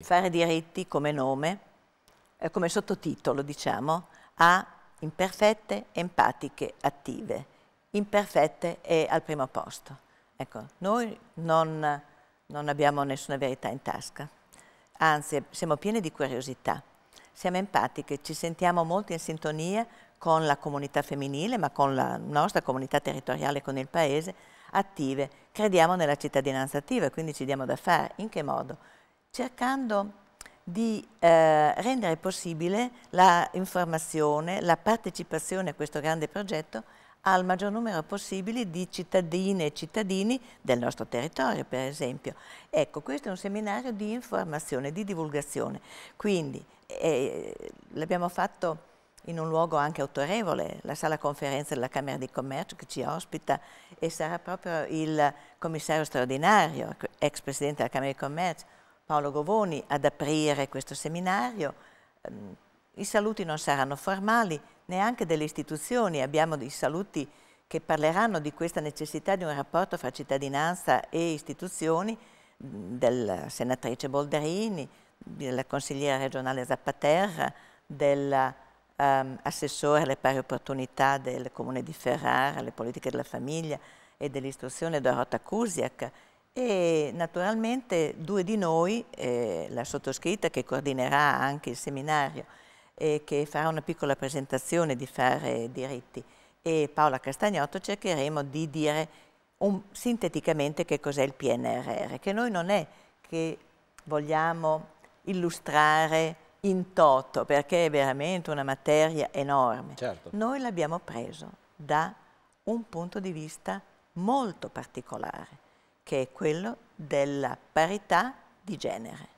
Fare diritti come nome, eh, come sottotitolo diciamo, a imperfette, empatiche, attive. Imperfette e al primo posto. Ecco, noi non, non abbiamo nessuna verità in tasca, anzi siamo pieni di curiosità, siamo empatiche, ci sentiamo molto in sintonia con la comunità femminile, ma con la nostra comunità territoriale, con il paese, attive. Crediamo nella cittadinanza attiva, quindi ci diamo da fare. In che modo? cercando di eh, rendere possibile l'informazione, la, la partecipazione a questo grande progetto al maggior numero possibile di cittadine e cittadini del nostro territorio, per esempio. Ecco, questo è un seminario di informazione, di divulgazione. Quindi eh, l'abbiamo fatto in un luogo anche autorevole, la sala conferenza della Camera di Commercio che ci ospita e sarà proprio il commissario straordinario, ex presidente della Camera di Commercio, Paolo Govoni ad aprire questo seminario. Ehm, I saluti non saranno formali, neanche delle istituzioni. Abbiamo dei saluti che parleranno di questa necessità di un rapporto fra cittadinanza e istituzioni, della senatrice Bolderini, della consigliera regionale Zappaterra, dell'assessore ehm, um, alle pari opportunità del comune di Ferrara, alle politiche della famiglia e dell'istruzione Dorota Cusiac, e naturalmente due di noi, eh, la sottoscritta che coordinerà anche il seminario e che farà una piccola presentazione di fare diritti e Paola Castagnotto cercheremo di dire un, sinteticamente che cos'è il PNRR, che noi non è che vogliamo illustrare in toto perché è veramente una materia enorme. Certo. Noi l'abbiamo preso da un punto di vista molto particolare che è quello della parità di genere.